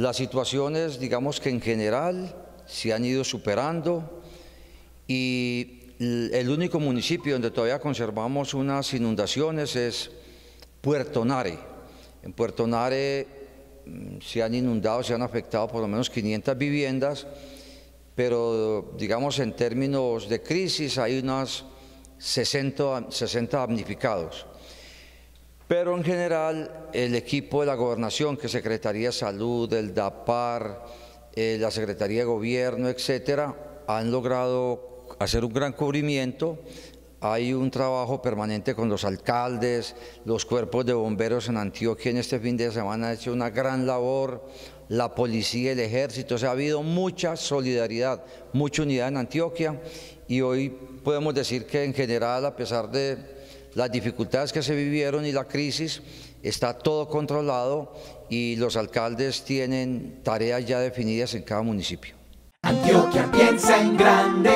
Las situaciones, digamos que en general, se han ido superando y el único municipio donde todavía conservamos unas inundaciones es Puerto Nare. En Puerto Nare mm, se han inundado, se han afectado por lo menos 500 viviendas, pero digamos en términos de crisis hay unas 60, 60 damnificados. Pero en general el equipo de la gobernación, que Secretaría de Salud, el DAPAR, eh, la Secretaría de Gobierno, etcétera, han logrado hacer un gran cubrimiento. Hay un trabajo permanente con los alcaldes, los cuerpos de bomberos en Antioquia en este fin de semana han hecho una gran labor, la policía, el ejército, o sea, ha habido mucha solidaridad, mucha unidad en Antioquia y hoy podemos decir que en general, a pesar de las dificultades que se vivieron y la crisis, está todo controlado y los alcaldes tienen tareas ya definidas en cada municipio. Antioquia piensa en grande.